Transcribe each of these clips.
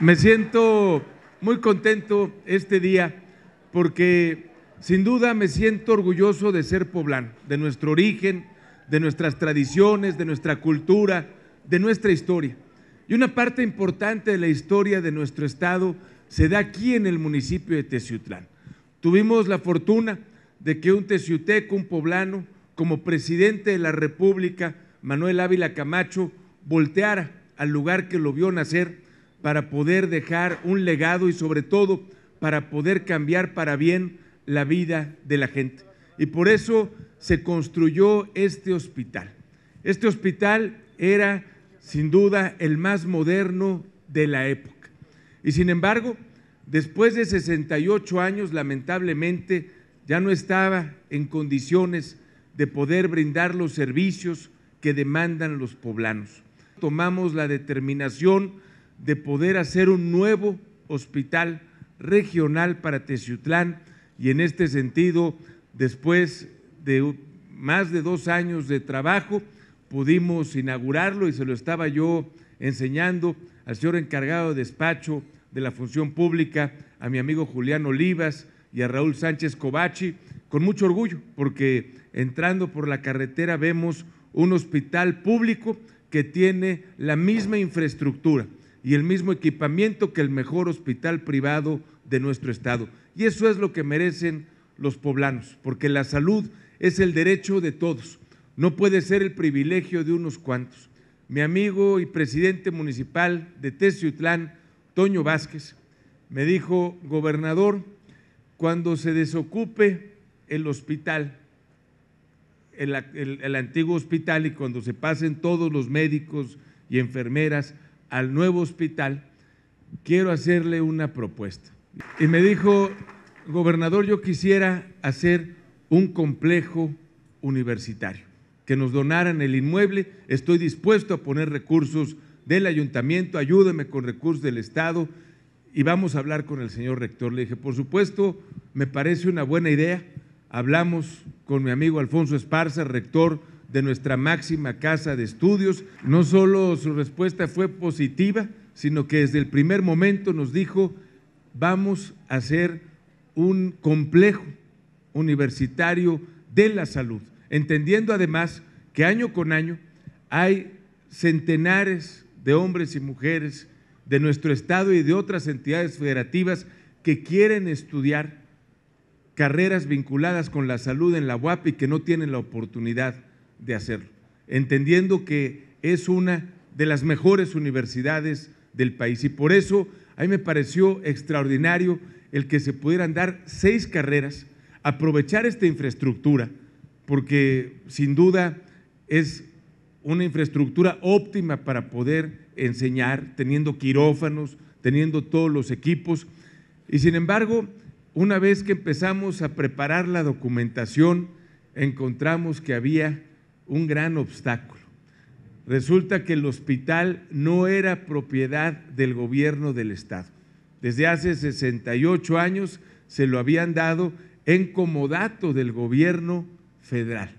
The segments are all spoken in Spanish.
Me siento muy contento este día porque sin duda me siento orgulloso de ser poblano, de nuestro origen, de nuestras tradiciones, de nuestra cultura, de nuestra historia. Y una parte importante de la historia de nuestro estado se da aquí en el municipio de Teciutlán. Tuvimos la fortuna de que un teciuteco, un poblano, como presidente de la República, Manuel Ávila Camacho, volteara al lugar que lo vio nacer para poder dejar un legado y sobre todo para poder cambiar para bien la vida de la gente. Y por eso se construyó este hospital. Este hospital era sin duda el más moderno de la época. Y sin embargo, después de 68 años, lamentablemente, ya no estaba en condiciones de poder brindar los servicios que demandan los poblanos. Tomamos la determinación de poder hacer un nuevo hospital regional para Teciutlán y en este sentido, después de más de dos años de trabajo, pudimos inaugurarlo y se lo estaba yo enseñando al señor encargado de despacho de la función pública, a mi amigo Julián Olivas y a Raúl Sánchez Covachi, con mucho orgullo, porque entrando por la carretera vemos un hospital público que tiene la misma infraestructura, y el mismo equipamiento que el mejor hospital privado de nuestro estado. Y eso es lo que merecen los poblanos, porque la salud es el derecho de todos, no puede ser el privilegio de unos cuantos. Mi amigo y presidente municipal de Teciutlán, Toño Vázquez, me dijo, gobernador, cuando se desocupe el hospital, el, el antiguo hospital, y cuando se pasen todos los médicos y enfermeras, al nuevo hospital, quiero hacerle una propuesta. Y me dijo, gobernador, yo quisiera hacer un complejo universitario, que nos donaran el inmueble, estoy dispuesto a poner recursos del ayuntamiento, ayúdeme con recursos del Estado y vamos a hablar con el señor rector. Le dije, por supuesto, me parece una buena idea. Hablamos con mi amigo Alfonso Esparza, rector de nuestra máxima casa de estudios. No solo su respuesta fue positiva, sino que desde el primer momento nos dijo, vamos a hacer un complejo universitario de la salud, entendiendo además que año con año hay centenares de hombres y mujeres de nuestro Estado y de otras entidades federativas que quieren estudiar carreras vinculadas con la salud en la UAP y que no tienen la oportunidad de hacerlo, entendiendo que es una de las mejores universidades del país. Y por eso a mí me pareció extraordinario el que se pudieran dar seis carreras, aprovechar esta infraestructura, porque sin duda es una infraestructura óptima para poder enseñar, teniendo quirófanos, teniendo todos los equipos. Y sin embargo, una vez que empezamos a preparar la documentación, encontramos que había un gran obstáculo. Resulta que el hospital no era propiedad del gobierno del Estado. Desde hace 68 años se lo habían dado en comodato del gobierno federal.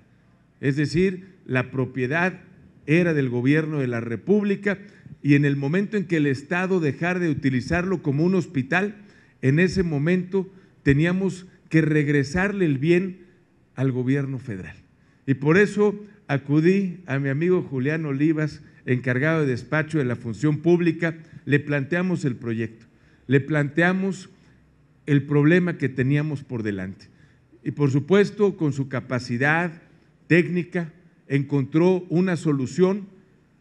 Es decir, la propiedad era del gobierno de la República y en el momento en que el Estado dejara de utilizarlo como un hospital, en ese momento teníamos que regresarle el bien al gobierno federal. Y por eso acudí a mi amigo Julián Olivas, encargado de despacho de la función pública, le planteamos el proyecto, le planteamos el problema que teníamos por delante. Y por supuesto, con su capacidad técnica, encontró una solución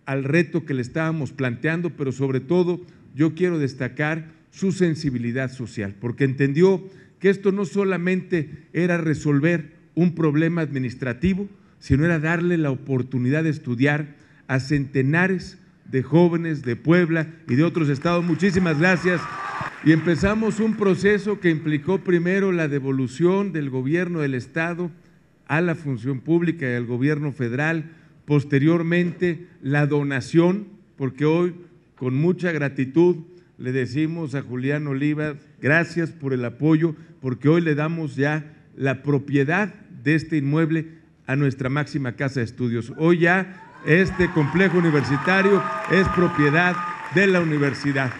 al reto que le estábamos planteando, pero sobre todo yo quiero destacar su sensibilidad social, porque entendió que esto no solamente era resolver un problema administrativo, sino era darle la oportunidad de estudiar a centenares de jóvenes de Puebla y de otros estados. Muchísimas gracias. Y empezamos un proceso que implicó primero la devolución del gobierno del estado a la función pública y al gobierno federal, posteriormente la donación, porque hoy con mucha gratitud le decimos a Julián Oliva, gracias por el apoyo, porque hoy le damos ya la propiedad de este inmueble a nuestra máxima casa de estudios. Hoy ya este complejo universitario es propiedad de la universidad.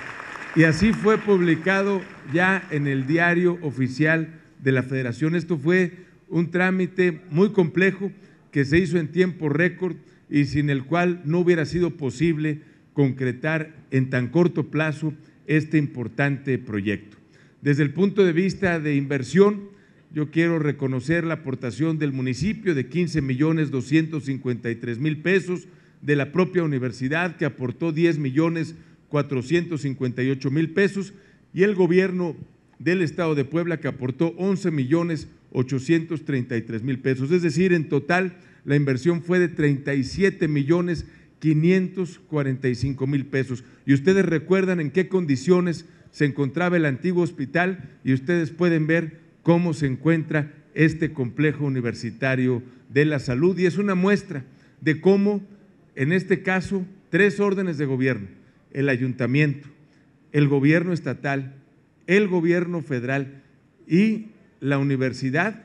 Y así fue publicado ya en el diario oficial de la federación. Esto fue un trámite muy complejo que se hizo en tiempo récord y sin el cual no hubiera sido posible concretar en tan corto plazo este importante proyecto. Desde el punto de vista de inversión, yo quiero reconocer la aportación del municipio de 15 millones 253 mil pesos, de la propia universidad que aportó 10 millones 458 mil pesos y el gobierno del Estado de Puebla que aportó 11 millones 833 mil pesos. Es decir, en total la inversión fue de 37 millones 545 mil pesos. Y ustedes recuerdan en qué condiciones se encontraba el antiguo hospital y ustedes pueden ver cómo se encuentra este complejo universitario de la salud y es una muestra de cómo, en este caso, tres órdenes de gobierno, el ayuntamiento, el gobierno estatal, el gobierno federal y la universidad,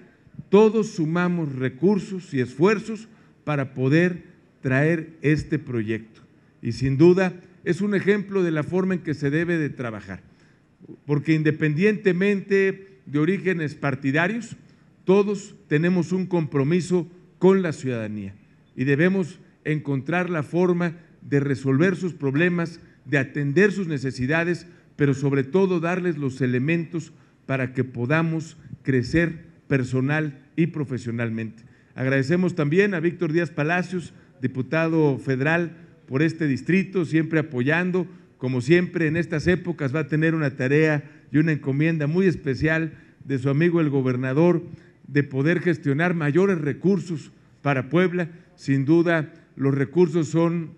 todos sumamos recursos y esfuerzos para poder traer este proyecto. Y sin duda es un ejemplo de la forma en que se debe de trabajar, porque independientemente de orígenes partidarios, todos tenemos un compromiso con la ciudadanía y debemos encontrar la forma de resolver sus problemas, de atender sus necesidades, pero sobre todo darles los elementos para que podamos crecer personal y profesionalmente. Agradecemos también a Víctor Díaz Palacios, diputado federal por este distrito, siempre apoyando, como siempre en estas épocas va a tener una tarea y una encomienda muy especial de su amigo el gobernador de poder gestionar mayores recursos para Puebla. Sin duda, los recursos son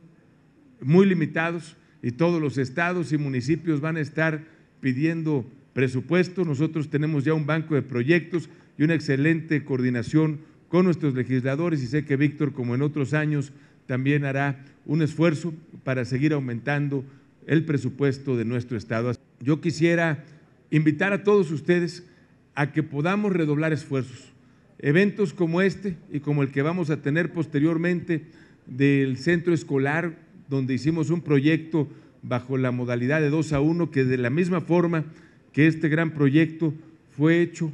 muy limitados y todos los estados y municipios van a estar pidiendo presupuesto. Nosotros tenemos ya un banco de proyectos y una excelente coordinación con nuestros legisladores y sé que Víctor, como en otros años, también hará un esfuerzo para seguir aumentando el presupuesto de nuestro Estado. Yo quisiera invitar a todos ustedes a que podamos redoblar esfuerzos. Eventos como este y como el que vamos a tener posteriormente del centro escolar, donde hicimos un proyecto bajo la modalidad de 2 a 1, que de la misma forma que este gran proyecto fue hecho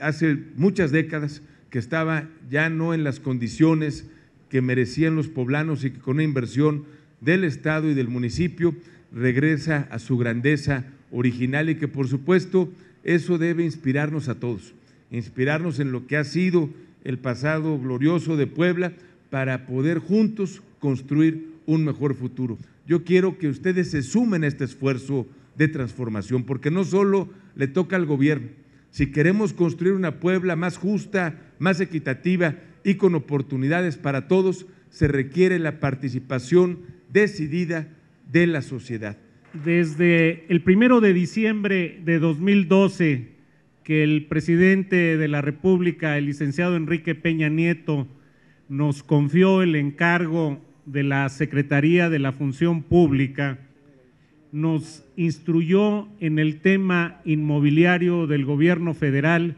hace muchas décadas, que estaba ya no en las condiciones que merecían los poblanos y que con una inversión del Estado y del municipio regresa a su grandeza original y que por supuesto eso debe inspirarnos a todos, inspirarnos en lo que ha sido el pasado glorioso de Puebla para poder juntos construir un mejor futuro. Yo quiero que ustedes se sumen a este esfuerzo de transformación, porque no solo le toca al gobierno, si queremos construir una Puebla más justa, más equitativa y con oportunidades para todos, se requiere la participación decidida de la sociedad desde el primero de diciembre de 2012 que el presidente de la República, el licenciado Enrique Peña Nieto, nos confió el encargo de la Secretaría de la Función Pública, nos instruyó en el tema inmobiliario del gobierno federal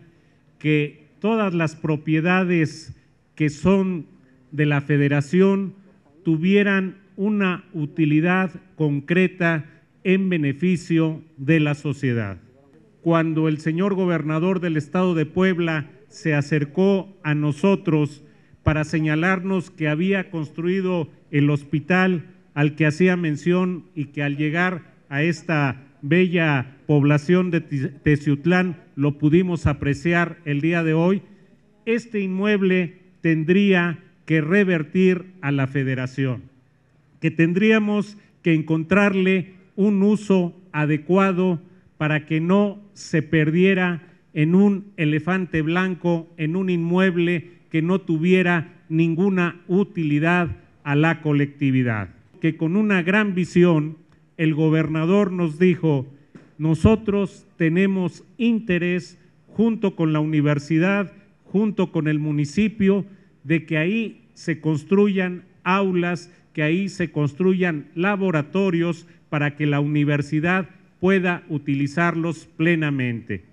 que todas las propiedades que son de la federación tuvieran una utilidad concreta en beneficio de la sociedad. Cuando el señor gobernador del estado de Puebla se acercó a nosotros para señalarnos que había construido el hospital al que hacía mención y que al llegar a esta bella población de Teciutlán lo pudimos apreciar el día de hoy, este inmueble tendría que revertir a la federación, que tendríamos que encontrarle un uso adecuado para que no se perdiera en un elefante blanco, en un inmueble que no tuviera ninguna utilidad a la colectividad. Que con una gran visión, el gobernador nos dijo, nosotros tenemos interés junto con la universidad, junto con el municipio, de que ahí se construyan aulas que ahí se construyan laboratorios para que la universidad pueda utilizarlos plenamente.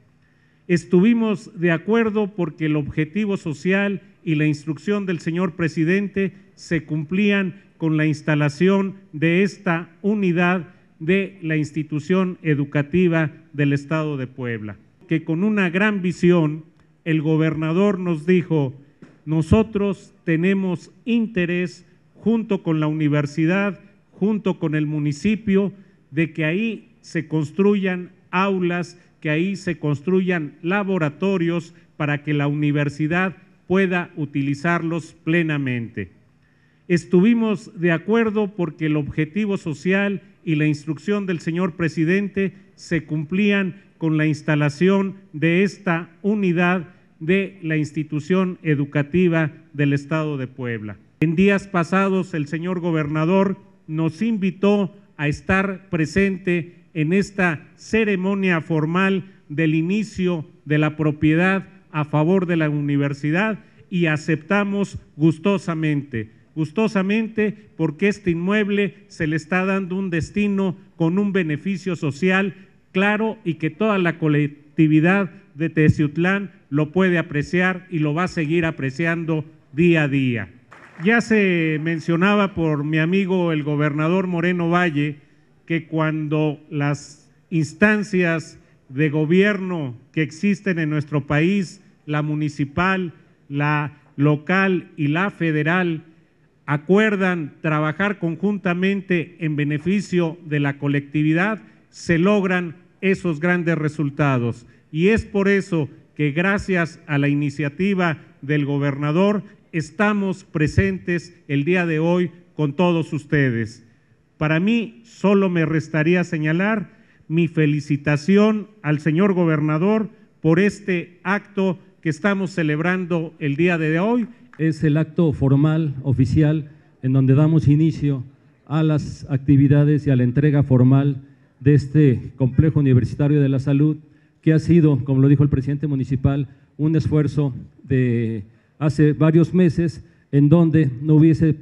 Estuvimos de acuerdo porque el objetivo social y la instrucción del señor presidente se cumplían con la instalación de esta unidad de la institución educativa del Estado de Puebla, que con una gran visión el gobernador nos dijo, nosotros tenemos interés junto con la universidad, junto con el municipio, de que ahí se construyan aulas, que ahí se construyan laboratorios para que la universidad pueda utilizarlos plenamente. Estuvimos de acuerdo porque el objetivo social y la instrucción del señor presidente se cumplían con la instalación de esta unidad de la institución educativa del Estado de Puebla. En días pasados el señor gobernador nos invitó a estar presente en esta ceremonia formal del inicio de la propiedad a favor de la universidad y aceptamos gustosamente, gustosamente porque este inmueble se le está dando un destino con un beneficio social claro y que toda la colectividad de Teciutlán lo puede apreciar y lo va a seguir apreciando día a día. Ya se mencionaba por mi amigo el gobernador Moreno Valle que cuando las instancias de gobierno que existen en nuestro país, la municipal, la local y la federal, acuerdan trabajar conjuntamente en beneficio de la colectividad, se logran esos grandes resultados. Y es por eso que gracias a la iniciativa del gobernador estamos presentes el día de hoy con todos ustedes. Para mí solo me restaría señalar mi felicitación al señor gobernador por este acto que estamos celebrando el día de hoy. Es el acto formal, oficial, en donde damos inicio a las actividades y a la entrega formal de este complejo universitario de la salud, que ha sido, como lo dijo el presidente municipal, un esfuerzo de hace varios meses en donde no hubiese,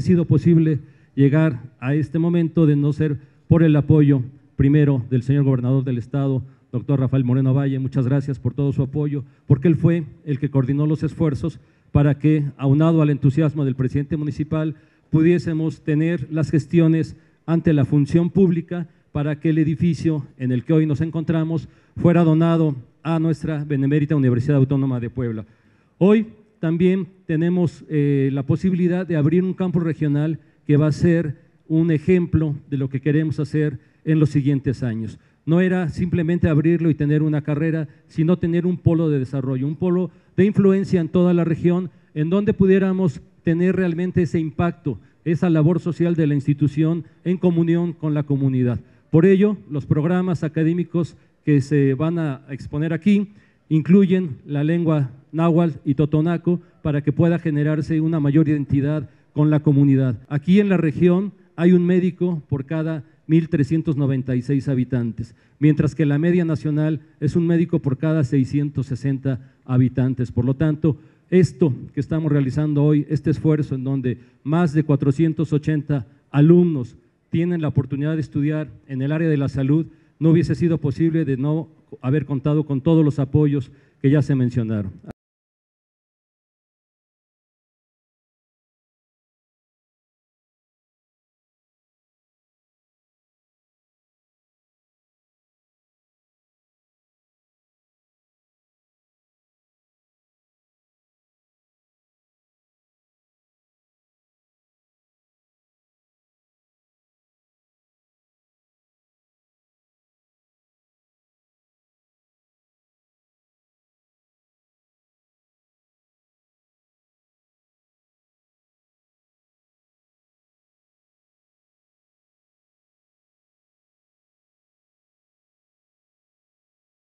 sido posible llegar a este momento de no ser por el apoyo primero del señor gobernador del estado, doctor Rafael Moreno Valle, muchas gracias por todo su apoyo, porque él fue el que coordinó los esfuerzos para que, aunado al entusiasmo del presidente municipal, pudiésemos tener las gestiones ante la función pública para que el edificio en el que hoy nos encontramos fuera donado a nuestra Benemérita Universidad Autónoma de Puebla. Hoy también tenemos eh, la posibilidad de abrir un campo regional que va a ser un ejemplo de lo que queremos hacer en los siguientes años. No era simplemente abrirlo y tener una carrera, sino tener un polo de desarrollo, un polo de influencia en toda la región, en donde pudiéramos tener realmente ese impacto, esa labor social de la institución en comunión con la comunidad. Por ello, los programas académicos que se van a exponer aquí incluyen la lengua náhuatl y totonaco para que pueda generarse una mayor identidad con la comunidad. Aquí en la región hay un médico por cada 1.396 habitantes, mientras que la media nacional es un médico por cada 660 habitantes. Por lo tanto, esto que estamos realizando hoy, este esfuerzo en donde más de 480 alumnos tienen la oportunidad de estudiar en el área de la salud, no hubiese sido posible de no haber contado con todos los apoyos que ya se mencionaron.